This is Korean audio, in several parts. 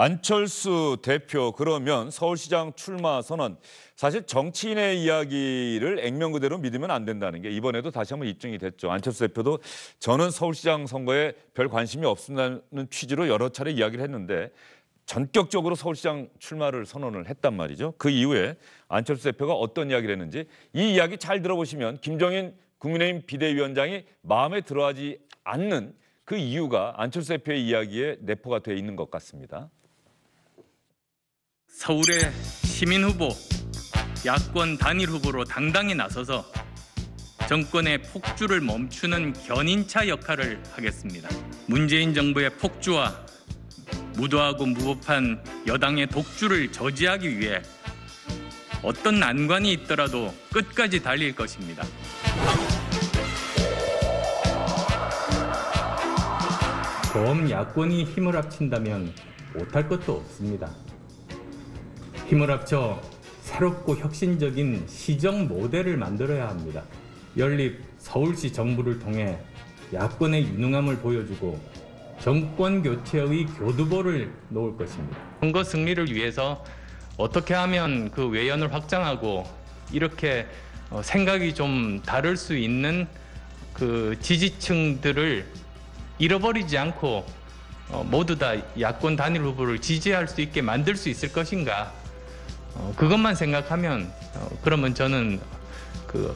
안철수 대표 그러면 서울시장 출마 선언 사실 정치인의 이야기를 액면 그대로 믿으면 안 된다는 게 이번에도 다시 한번 입증이 됐죠. 안철수 대표도 저는 서울시장 선거에 별 관심이 없습다는 취지로 여러 차례 이야기를 했는데 전격적으로 서울시장 출마를 선언을 했단 말이죠. 그 이후에 안철수 대표가 어떤 이야기를 했는지 이 이야기 잘 들어보시면 김정인 국민의힘 비대위원장이 마음에 들어하지 않는 그 이유가 안철수 대표의 이야기에 내포가 돼 있는 것 같습니다. 서울의 시민 후보, 야권 단일 후보로 당당히 나서서 정권의 폭주를 멈추는 견인차 역할을 하겠습니다. 문재인 정부의 폭주와 무도하고 무법한 여당의 독주를 저지하기 위해 어떤 난관이 있더라도 끝까지 달릴 것입니다. 범야권이 힘을 합친다면 못할 것도 없습니다. 힘을 합쳐 새롭고 혁신적인 시정 모델을 만들어야 합니다. 연립 서울시 정부를 통해 야권의 유능함을 보여주고 정권 교체의 교두보를 놓을 것입니다. 선거 승리를 위해서 어떻게 하면 그 외연을 확장하고 이렇게 어, 생각이 좀 다를 수 있는 그 지지층들을 잃어버리지 않고 어, 모두 다 야권 단일 후보를 지지할 수 있게 만들 수 있을 것인가 어, 그것만 생각하면 어, 그러면 저는 그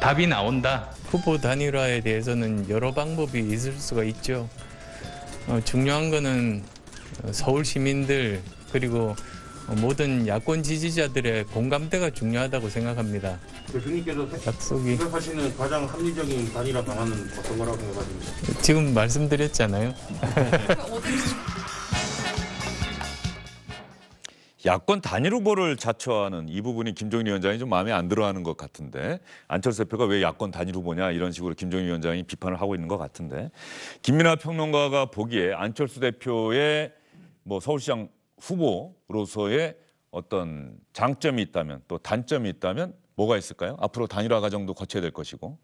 답이 나온다. 후보 단일화에 대해서는 여러 방법이 있을 수가 있죠. 어, 중요한 거는 어, 서울 시민들 그리고 모든 야권 지지자들의 공감대가 중요하다고 생각합니다. 교수님께서 약속이 생각하시는 가장 합리적인 단일화 방안은 어떤 거라고 생각하십니까? 지금 말씀드렸잖아요. 야권 단일 후보를 자처하는 이 부분이 김종인 위원장이 좀 마음에 안 들어하는 것 같은데 안철수 대표가 왜 야권 단일 후보냐 이런 식으로 김종인 위원장이 비판을 하고 있는 것 같은데 김민하 평론가가 보기에 안철수 대표의 뭐 서울시장 후보로서의 어떤 장점이 있다면 또 단점이 있다면 뭐가 있을까요? 앞으로 단일화 과정도 거쳐야 될 것이고.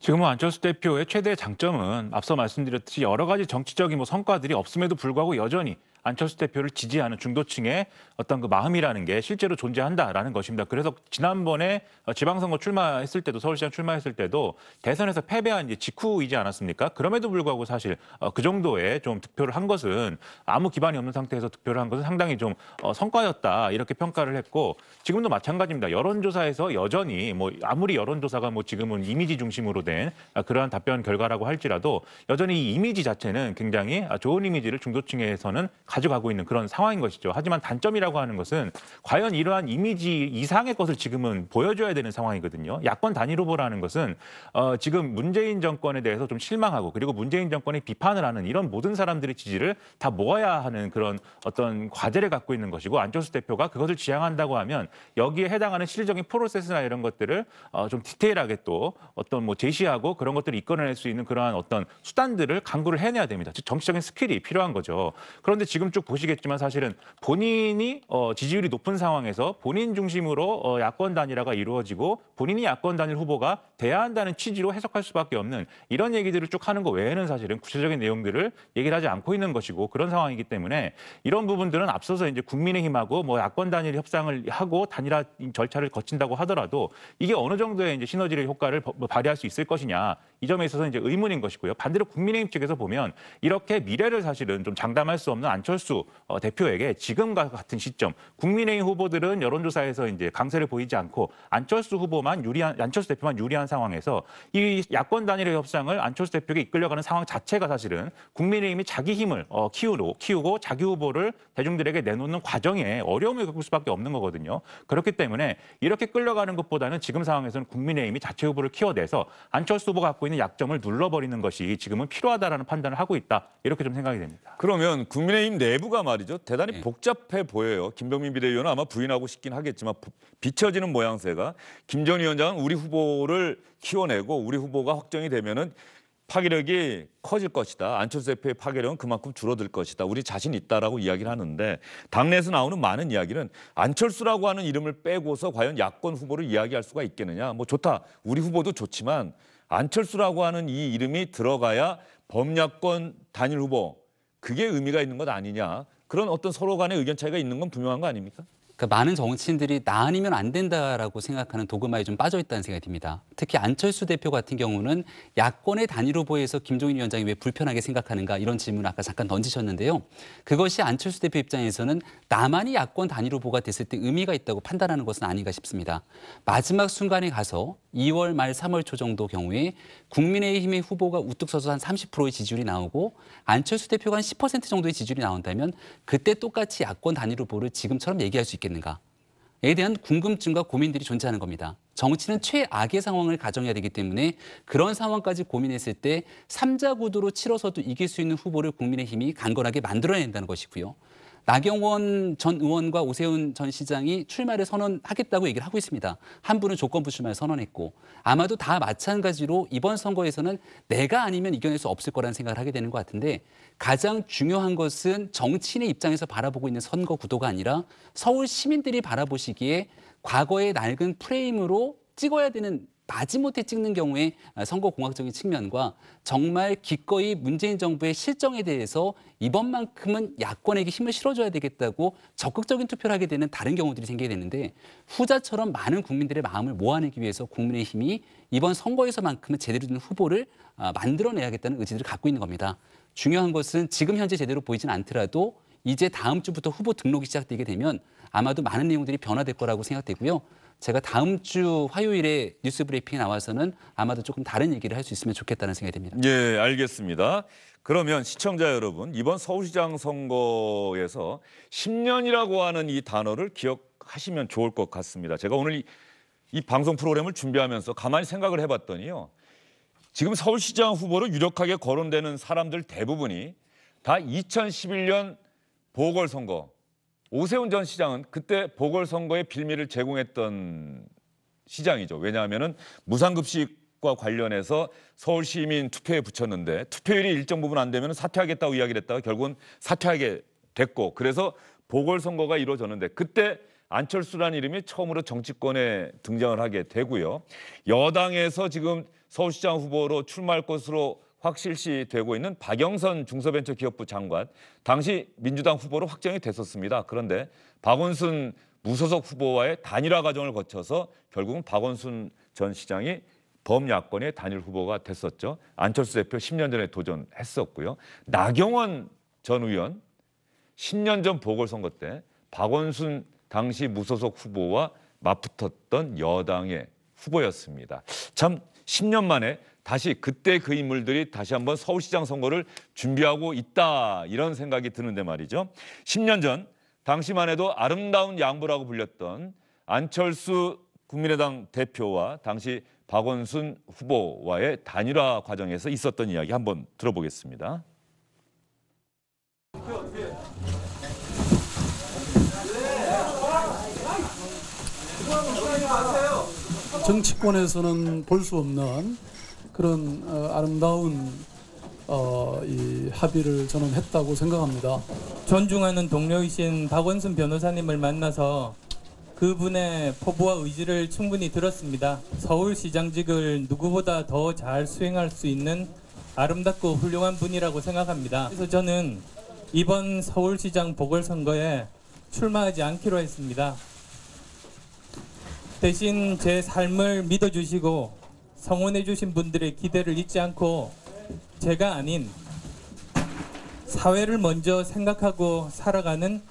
지금 안철수 대표의 최대 장점은 앞서 말씀드렸듯이 여러 가지 정치적인 뭐 성과들이 없음에도 불구하고 여전히 안철수 대표를 지지하는 중도층의 어떤 그 마음이라는 게 실제로 존재한다라는 것입니다. 그래서 지난번에 지방선거 출마했을 때도 서울시장 출마했을 때도 대선에서 패배한 직후이지 않았습니까? 그럼에도 불구하고 사실 어, 그 정도의 좀 득표를 한 것은 아무 기반이 없는 상태에서 득표를 한 것은 상당히 좀 어, 성과였다 이렇게 평가를 했고 지금도 마찬가지입니다. 여론조사에서 여전히 뭐 아무리 여론조사가 뭐 지금은 이미지 중심으로 된 그러한 답변 결과라고 할지라도 여전히 이 이미지 자체는 굉장히 좋은 이미지를 중도층에서는 가 가져가고 있는 그런 상황인 것이죠. 하지만 단점이라고 하는 것은 과연 이러한 이미지 이상의 것을 지금은 보여줘야 되는 상황이거든요. 야권 단일 후보라는 것은 어, 지금 문재인 정권에 대해서 좀 실망하고 그리고 문재인 정권에 비판을 하는 이런 모든 사람들의 지지를 다 모아야 하는 그런 어떤 과제를 갖고 있는 것이고 안철수 대표가 그것을 지향한다고 하면 여기에 해당하는 실질적인 프로세스나 이런 것들을 어, 좀 디테일하게 또 어떤 뭐 제시하고 그런 것들을 이끌어낼 수 있는 그러한 어떤 수단들을 강구를 해내야 됩니다. 즉 정치적인 스킬이 필요한 거죠. 그런데 지금 지금 쭉 보시겠지만 사실은 본인이 어, 지지율이 높은 상황에서 본인 중심으로 어, 야권 단일화가 이루어지고 본인이 야권 단일 후보가 돼야 한다는 취지로 해석할 수밖에 없는 이런 얘기들을 쭉 하는 거 외에는 사실은 구체적인 내용들을 얘기를 하지 않고 있는 것이고 그런 상황이기 때문에 이런 부분들은 앞서서 이제 국민의힘하고 뭐 야권 단일 협상을 하고 단일화 절차를 거친다고 하더라도 이게 어느 정도의 이제 시너지를 효과를 바, 뭐 발휘할 수 있을 것이냐 이 점에 있어서 이제 의문인 것이고요. 반대로 국민의힘 측에서 보면 이렇게 미래를 사실은 좀 장담할 수 없는 안철수 어, 대표에게 지금과 같은 시점 국민의힘 후보들은 여론조사에서 이제 강세를 보이지 않고 안철수 후보만 유리한 안철수 대표만 유리한 상황에서 이 야권 단일의 협상을 안철수 대표에게 이끌려가는 상황 자체가 사실은 국민의힘이 자기 힘을 어, 키우고 키우고 자기 후보를 대중들에게 내놓는 과정에 어려움을 겪을 수밖에 없는 거거든요. 그렇기 때문에 이렇게 끌려가는 것보다는 지금 상황에서는 국민의힘이 자체 후보를 키워내서 안철수 후보가 갖고 있는 약점을 눌러버리는 것이 지금은 필요하다라는 판단을 하고 있다. 이렇게 좀 생각이 됩니다. 그러면 국민의힘 내부가 말이죠. 대단히 네. 복잡해 보여요. 김병민 비대위원은 아마 부인하고 싶긴 하겠지만 비춰지는 모양새가 김 전 위원장은 우리 후보를 키워내고 우리 후보가 확정이 되면은 파괴력이 커질 것이다. 안철수 대표의 파괴력은 그만큼 줄어들 것이다. 우리 자신 있다라고 이야기를 하는데 당내에서 나오는 많은 이야기는 안철수라고 하는 이름을 빼고서 과연 야권 후보를 이야기할 수가 있겠느냐. 뭐 좋다. 우리 후보도 좋지만 안철수라고 하는 이 이름이 들어가야 범야권 단일 후보 그게 의미가 있는 것 아니냐 그런 어떤 서로 간의 의견 차이가 있는 건 분명한 거 아닙니까? 그러니까 많은 정치인들이 나 아니면 안 된다라고 생각하는 도그마에 좀 빠져 있다는 생각이 듭니다. 특히 안철수 대표 같은 경우는 야권의 단위로보에서 김종인 위원장이 왜 불편하게 생각하는가 이런 질문 아까 잠깐 던지셨는데요. 그것이 안철수 대표 입장에서는 나만이 야권 단위로보가 됐을 때 의미가 있다고 판단하는 것은 아닌가 싶습니다. 마지막 순간에 가서 2월 말 3월 초 정도 경우에 국민의힘의 후보가 우뚝 서서 한 30%의 지지율이 나오고 안철수 대표가 한 10% 정도의 지지율이 나온다면 그때 똑같이 야권 단위로보를 지금처럼 얘기할 수있겠 있겠는가에 대한 궁금증과 고민들이 존재하는 겁니다. 정치는 최악의 상황을 가정해야 되기 때문에 그런 상황까지 고민했을 때 3자 구도로 치러서도 이길 수 있는 후보를 국민의힘이 간결하게 만들어야 된다는 것이고요. 나경원 전 의원과 오세훈 전 시장이 출마를 선언하겠다고 얘기를 하고 있습니다. 한 분은 조건부 출마를 선언했고 아마도 다 마찬가지로 이번 선거에서는 내가 아니면 이겨낼 수 없을 거라는 생각을 하게 되는 것 같은데 가장 중요한 것은 정치인의 입장에서 바라보고 있는 선거 구도가 아니라 서울 시민들이 바라보시기에 과거의 낡은 프레임으로 찍어야 되는 마지못해 찍는 경우에 아, 선거공학적인 측면과 정말 기꺼이 문재인 정부의 실정에 대해서 이번만큼은 야권에게 힘을 실어줘야 되겠다고 적극적인 투표를 하게 되는 다른 경우들이 생기게 되는데 후자처럼 많은 국민들의 마음을 모아내기 위해서 국민의힘이 이번 선거에서만큼은 제대로 된 후보를 아, 만들어내야겠다는 의지를 갖고 있는 겁니다. 중요한 것은 지금 현재 제대로 보이진 않더라도 이제 다음 주부터 후보 등록이 시작되게 되면 아마도 많은 내용들이 변화될 거라고 생각되고요. 제가 다음 주 화요일에 뉴스 브리핑에 나와서는 아마도 조금 다른 얘기를 할 수 있으면 좋겠다는 생각이 듭니다. 예, 알겠습니다. 그러면 시청자 여러분, 이번 서울시장 선거에서 10년이라고 하는 이 단어를 기억하시면 좋을 것 같습니다. 제가 오늘 이, 이 방송 프로그램을 준비하면서 가만히 생각을 해봤더니요. 지금 서울시장 후보로 유력하게 거론되는 사람들 대부분이 다 2011년 보궐선거 오세훈 전 시장은 그때 보궐선거에 빌미를 제공했던 시장이죠. 왜냐하면 무상급식과 관련해서 서울시민 투표에 붙였는데 투표율이 일정 부분 안 되면 사퇴하겠다고 이야기를 했다가 결국은 사퇴하게 됐고 그래서 보궐선거가 이루어졌는데 그때 안철수라는 이름이 처음으로 정치권에 등장을 하게 되고요. 여당에서 지금 서울시장 후보로 출마할 것으로 확실시 되고 있는 박영선 중소벤처기업부 장관 당시 민주당 후보로 확정이 됐었습니다. 그런데 박원순 무소속 후보와의 단일화 과정을 거쳐서 결국은 박원순 전 시장이 범야권의 단일 후보가 됐었죠. 안철수 대표 10년 전에 도전했었고요. 나경원 전 의원 10년 전 보궐선거 때 박원순 당시 무소속 후보와 맞붙었던 여당의 후보였습니다. 참 10년 만에 다시 그때 그 인물들이 다시 한번 서울시장 선거를 준비하고 있다 이런 생각이 드는데 말이죠. 10년 전 당시만 해도 아름다운 양보라고 불렸던 안철수 국민의당 대표와 당시 박원순 후보와의 단일화 과정에서 있었던 이야기 한번 들어보겠습니다. 정치권에서는 볼 수 없는 그런 어, 아름다운 어, 이 합의를 저는 했다고 생각합니다. 존중하는 동료이신 박원순 변호사님을 만나서 그분의 포부와 의지를 충분히 들었습니다. 서울시장직을 누구보다 더 잘 수행할 수 있는 아름답고 훌륭한 분이라고 생각합니다. 그래서 저는 이번 서울시장 보궐선거에 출마하지 않기로 했습니다. 대신 제 삶을 믿어주시고 성원해 주신 분들의 기대를 잊지 않고 제가 아닌 사회를 먼저 생각하고 살아가는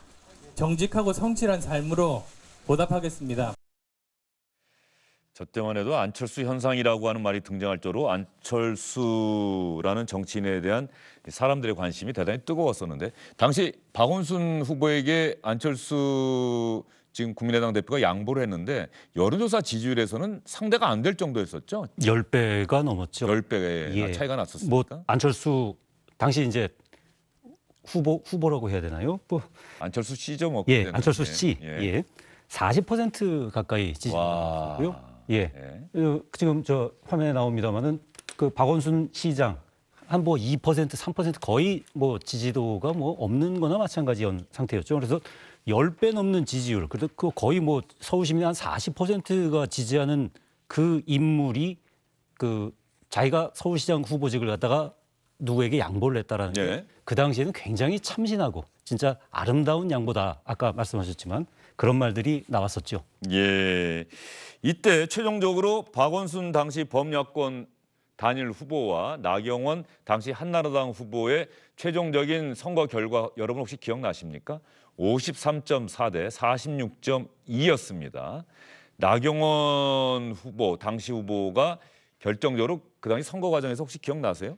정직하고 성실한 삶으로 보답하겠습니다. 저 때만 해도 안철수 현상이라고 하는 말이 등장할 정도로 안철수라는 정치인에 대한 사람들의 관심이 대단히 뜨거웠었는데 당시 박원순 후보에게 안철수 지금 국민의당 대표가 양보를 했는데 여론조사 지지율에서는 상대가 안 될 정도였었죠. 10배가 넘었죠. 10배 예. 차이가 났었습니다. 뭐 안철수 당시 이제 후보 후보라고 해야 되나요? 뭐. 안철수 씨죠, 뭐. 예, 안철수 예, 씨. 예. 예. 40% 가까이 지지고요. 예. 예. 어, 지금 저 화면에 나옵니다만은 그 박원순 시장 한뭐2% 3% 거의 뭐 지지도가 뭐 없는 거나 마찬가지였 상태였죠. 그래서 1 0배 넘는 지지율. 그래도 그 거의 뭐 서울 시민의 한 40%가 지지하는 그 인물이 그 자기가 서울시장 후보직을 갖다가 누구에게 양보를 했다라는 예. 게그 당시에는 굉장히 참신하고 진짜 아름다운 양보다 아까 말씀하셨지만 그런 말들이 나왔었죠. 예. 이때 최종적으로 박원순 당시 범야권 단일 후보와 나경원 당시 한나라당 후보의 최종적인 선거 결과 여러분 혹시 기억나십니까? 53.4 대 46.2였습니다. 나경원 후보 당시 후보가 결정적으로 그 당시 선거 과정에서 혹시 기억나세요?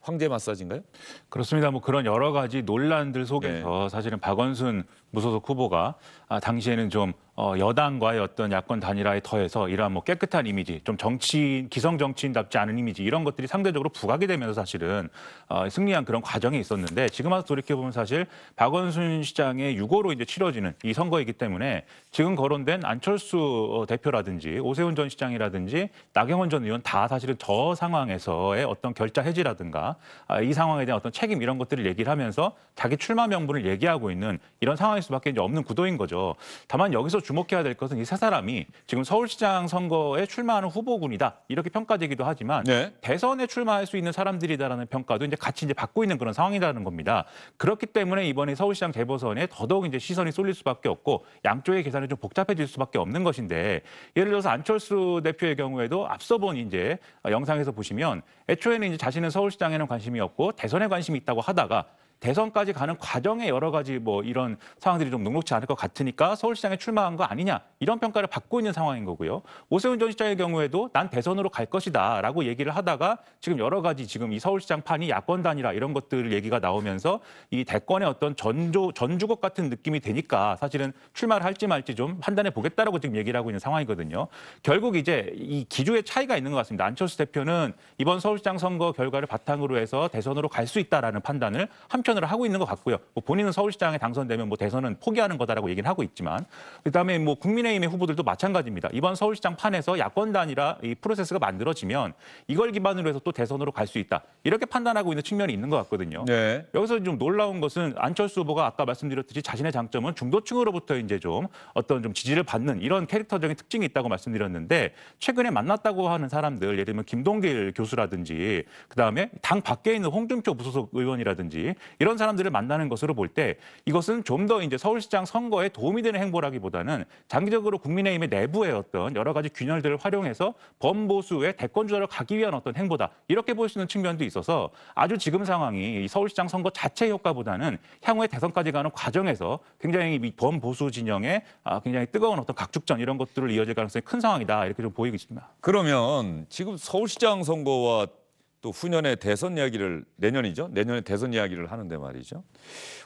황제 마사지인가요? 그렇습니다. 뭐 그런 여러 가지 논란들 속에서 네. 사실은 박원순 무소속 후보가 아, 당시에는 좀 어, 여당과의 어떤 야권 단일화에 더해서 이러한 뭐 깨끗한 이미지, 좀 정치인, 기성 정치인답지 않은 이미지 이런 것들이 상대적으로 부각이 되면서 사실은 어, 승리한 그런 과정이 있었는데 지금 와서 돌이켜보면 사실 박원순 시장의 유고로 이제 치러지는 이 선거이기 때문에 지금 거론된 안철수 어, 대표라든지 오세훈 전 시장이라든지 나경원 전 의원 다 사실은 저 상황에서의 어떤 결자 해지라든가 아, 이 상황에 대한 어떤 책임 이런 것들을 얘기를 하면서 자기 출마 명분을 얘기하고 있는 이런 상황에서 수밖에 없는 구도인 거죠. 다만 여기서 주목해야 될 것은 이 세 사람이 지금 서울시장 선거에 출마하는 후보군이다 이렇게 평가되기도 하지만 네. 대선에 출마할 수 있는 사람들이다라는 평가도 이제 같이 이제 받고 있는 그런 상황이라는 겁니다. 그렇기 때문에 이번에 서울시장 재보선에 더더욱 이제 시선이 쏠릴 수밖에 없고 양쪽의 계산이 좀 복잡해질 수밖에 없는 것인데 예를 들어서 안철수 대표의 경우에도 앞서 본 이제 영상에서 보시면 애초에는 이제 자신은 서울시장에는 관심이 없고 대선에 관심이 있다고 하다가 대선까지 가는 과정에 여러 가지 뭐 이런 상황들이 좀 녹록치 않을 것 같으니까 서울시장에 출마한 거 아니냐 이런 평가를 받고 있는 상황인 거고요. 오세훈 전 시장의 경우에도 난 대선으로 갈 것이다라고 얘기를 하다가 지금 여러 가지 지금 이 서울시장 판이 야권단이라 이런 것들 얘기가 나오면서 이 대권의 어떤 전조 전주국 같은 느낌이 되니까 사실은 출마를 할지 말지 좀 판단해 보겠다라고 지금 얘기를 하고 있는 상황이거든요. 결국 이제 이 기조의 차이가 있는 것 같습니다. 안철수 대표는 이번 서울시장 선거 결과를 바탕으로 해서 대선으로 갈 수 있다라는 판단을 한 참견을 하고 있는 것 같고요. 뭐 본인은 서울시장에 당선되면 뭐 대선은 포기하는 거다라고 얘기를 하고 있지만 그다음에 뭐 국민의힘의 후보들도 마찬가지입니다. 이번 서울시장 판에서 야권 단이라 이 프로세스가 만들어지면 이걸 기반으로 해서 또 대선으로 갈 수 있다 이렇게 판단하고 있는 측면이 있는 것 같거든요. 네. 여기서 좀 놀라운 것은 안철수 후보가 아까 말씀드렸듯이 자신의 장점은 중도층으로부터 이제 좀 어떤 좀 지지를 받는 이런 캐릭터적인 특징이 있다고 말씀드렸는데 최근에 만났다고 하는 사람들 예를 들면 김동길 교수라든지 그다음에 당 밖에 있는 홍준표 무소속 의원이라든지 이런 사람들을 만나는 것으로 볼 때 이것은 좀 더 이제 서울시장 선거에 도움이 되는 행보라기보다는 장기적으로 국민의힘의 내부의 어떤 여러 가지 균열들을 활용해서 범보수의 대권 주자로 가기 위한 어떤 행보다 이렇게 볼 수 있는 측면도 있어서 아주 지금 상황이 서울시장 선거 자체 효과보다는 향후에 대선까지 가는 과정에서 굉장히 범보수 진영의 아, 굉장히 뜨거운 어떤 각축전 이런 것들을 이어질 가능성이 큰 상황이다 이렇게 좀 보이고 있습니다. 그러면 지금 서울시장 선거와 또 후년에 대선 이야기를 내년이죠. 내년에 대선 이야기를 하는데 말이죠.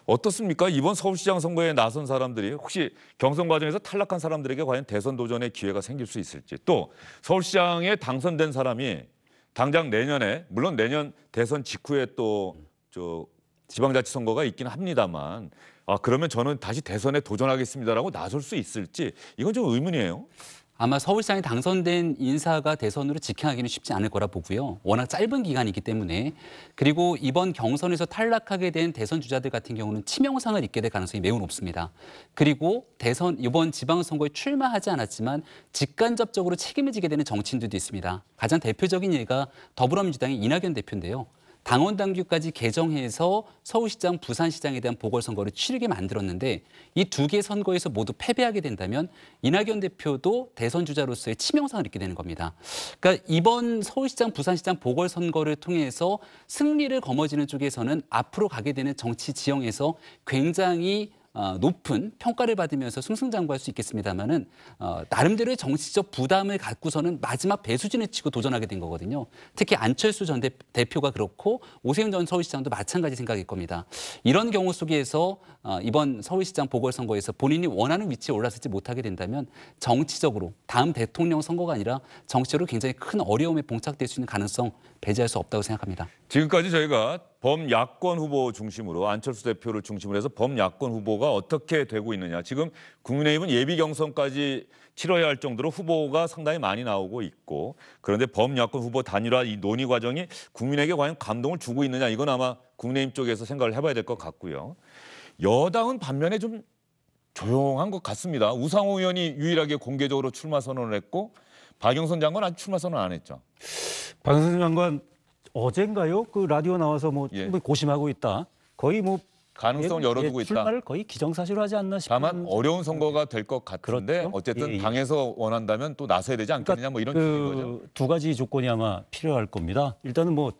어떻습니까? 이번 서울시장 선거에 나선 사람들이 혹시 경선 과정에서 탈락한 사람들에게 과연 대선 도전의 기회가 생길 수 있을지 또 서울시장에 당선된 사람이 당장 내년에 물론 내년 대선 직후에 또 저 지방자치선거가 있긴 합니다만 아 그러면 저는 다시 대선에 도전하겠습니다라고 나설 수 있을지 이건 좀 의문이에요. 아마 서울시장이 당선된 인사가 대선으로 직행하기는 쉽지 않을 거라 보고요. 워낙 짧은 기간이기 때문에. 그리고 이번 경선에서 탈락하게 된 대선 주자들 같은 경우는 치명상을 입게 될 가능성이 매우 높습니다. 그리고 대선 이번 지방선거에 출마하지 않았지만 직간접적으로 책임을 지게 되는 정치인들도 있습니다. 가장 대표적인 예가 더불어민주당의 이낙연 대표인데요. 당원 당규까지 개정해서 서울시장, 부산시장에 대한 보궐선거를 치르게 만들었는데 이 두 개 선거에서 모두 패배하게 된다면 이낙연 대표도 대선 주자로서의 치명상을 입게 되는 겁니다. 그러니까 이번 서울시장, 부산시장 보궐선거를 통해서 승리를 거머쥐는 쪽에서는 앞으로 가게 되는 정치 지형에서 굉장히 어, 높은 평가를 받으면서 승승장구할 수 있겠습니다만은 어, 나름대로의 정치적 부담을 갖고서는 마지막 배수진을 치고 도전하게 된 거거든요. 특히 안철수 전 대표가 그렇고 오세훈 전 서울시장도 마찬가지 생각일 겁니다. 이런 경우 속에서 어, 이번 서울시장 보궐선거에서 본인이 원하는 위치에 올라서지 못하게 된다면 정치적으로 다음 대통령 선거가 아니라 정치적으로 굉장히 큰 어려움에 봉착될 수 있는 가능성 배제할 수 없다고 생각합니다. 지금까지 저희가 범야권 후보 중심으로 안철수 대표를 중심으로 해서 범야권 후보가 어떻게 되고 있느냐. 지금 국민의힘은 예비 경선까지 치러야 할 정도로 후보가 상당히 많이 나오고 있고 그런데 범야권 후보 단일화 이 논의 과정이 국민에게 과연 감동을 주고 있느냐 이건 아마 국민의힘 쪽에서 생각을 해봐야 될 것 같고요. 여당은 반면에 좀 조용한 것 같습니다. 우상호 의원이 유일하게 공개적으로 출마 선언을 했고 박영선 장관 아직 출마 선언 안 했죠. 박영선 장관 어젠가요? 그 라디오 나와서 뭐 예. 충분히 고심하고 있다. 거의 뭐 가능성을 열어두고 예, 예 있다. 출마를 거의 기정사실로 하지 않나 싶은. 다만 어려운 선거가 될 것 같은데 그렇죠? 어쨌든 예, 예, 당에서 원한다면 또 나서야 되지 않겠느냐 그러니까 뭐 이런 그 거죠. 두 가지 조건이 아마 필요할 겁니다. 일단은 뭐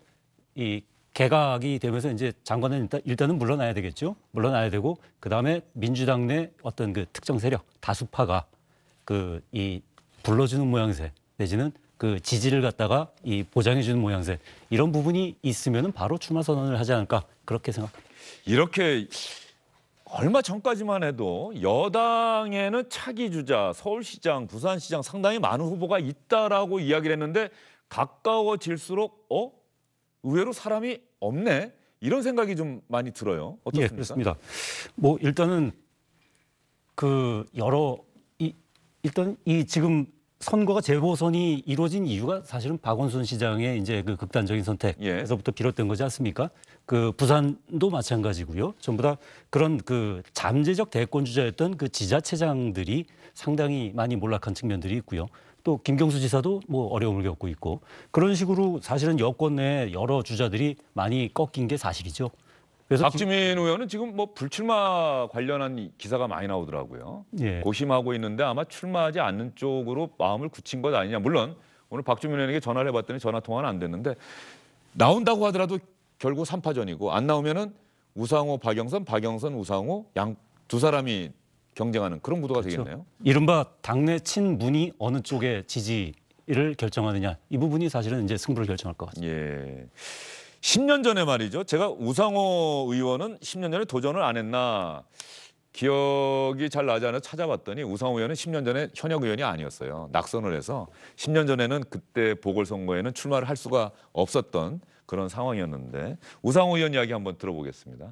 이 개각이 되면서 이제 장관은 일단, 일단은 물러나야 되겠죠. 물러나야 되고 그다음에 민주당 내 어떤 그 특정 세력 다수파가 그 이 불러주는 모양새 내지는 그 지지를 갖다가 이 보장해 주는 모양새 이런 부분이 있으면 바로 출마 선언을 하지 않을까 그렇게 생각합니다. 이렇게 얼마 전까지만 해도 여당에는 차기 주자, 서울시장, 부산시장 상당히 많은 후보가 있다라고 이야기를 했는데 가까워질수록 어 의외로 사람이 없네 이런 생각이 좀 많이 들어요. 어떻습니까? 예, 그렇습니다. 뭐 일단은 그 여러 이 일단 이 지금 선거가 재보선이 이루어진 이유가 사실은 박원순 시장의 이제 그 극단적인 선택에서부터 예. 비롯된 거지 않습니까? 그 부산도 마찬가지고요. 전부 다 그런 그 잠재적 대권 주자였던 그 지자체장들이 상당히 많이 몰락한 측면들이 있고요. 또 김경수 지사도 뭐 어려움을 겪고 있고 그런 식으로 사실은 여권 내 여러 주자들이 많이 꺾인 게 사실이죠. 그래서 박주민 의원은 지금 뭐 불출마 관련한 기사가 많이 나오더라고요. 예. 고심하고 있는데 아마 출마하지 않는 쪽으로 마음을 굳힌 것 아니냐. 물론 오늘 박주민 의원에게 전화를 해봤더니 전화 통화는 안 됐는데 나온다고 하더라도 결국 삼파전이고안 나오면은 우상호 박영선, 박영선 우상호 양 두 사람이 경쟁하는 그런 구도가 그렇죠. 되겠네요. 이른바 당내 친문이 어느 쪽에 지지를 결정하느냐 이 부분이 사실은 이제 승부를 결정할 것 같습니다. 예. 10년 전에 말이죠. 제가 우상호 의원은 10년 전에 도전을 안 했나 기억이 잘 나지 않아 찾아봤더니 우상호 의원은 10년 전에 현역 의원이 아니었어요. 낙선을 해서 10년 전에는 그때 보궐선거에는 출마를 할 수가 없었던 그런 상황이었는데 우상호 의원 이야기 한번 들어보겠습니다.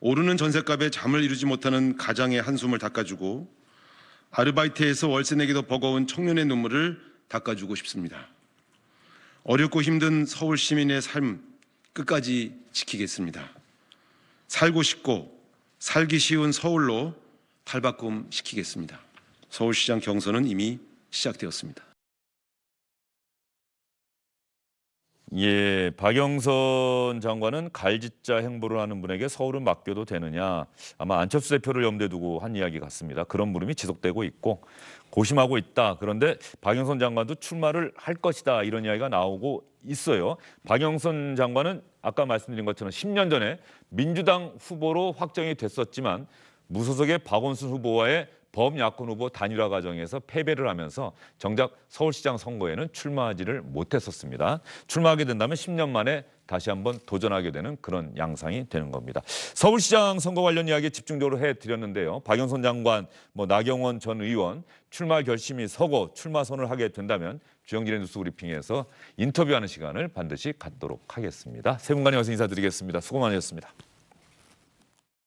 오르는 전셋값에 잠을 이루지 못하는 가장의 한숨을 닦아주고 아르바이트에서 월세 내기도 버거운 청년의 눈물을 닦아주고 싶습니다. 어렵고 힘든 서울 시민의 삶 끝까지 지키겠습니다. 살고 싶고 살기 쉬운 서울로 탈바꿈 시키겠습니다. 서울시장 경선은 이미 시작되었습니다. 예, 박영선 장관은 갈짓자 행보를 하는 분에게 서울은 맡겨도 되느냐. 아마 안철수 대표를 염두에 두고 한 이야기 같습니다. 그런 물음이 지속되고 있고 고심하고 있다. 그런데 박영선 장관도 출마를 할 것이다. 이런 이야기가 나오고 있어요. 박영선 장관은 아까 말씀드린 것처럼 10년 전에 민주당 후보로 확정이 됐었지만 무소속의 박원순 후보와의 범야권 후보 단일화 과정에서 패배를 하면서 정작 서울시장 선거에는 출마하지를 못했었습니다. 출마하게 된다면 10년 만에 다시 한번 도전하게 되는 그런 양상이 되는 겁니다. 서울시장 선거 관련 이야기 집중적으로 해드렸는데요. 박영선 장관, 뭐 나경원 전 의원 출마 결심이 서고 출마 선을 하게 된다면 주영진의 뉴스 브리핑에서 인터뷰하는 시간을 반드시 갖도록 하겠습니다. 세 분간에 와서 인사드리겠습니다. 수고 많으셨습니다.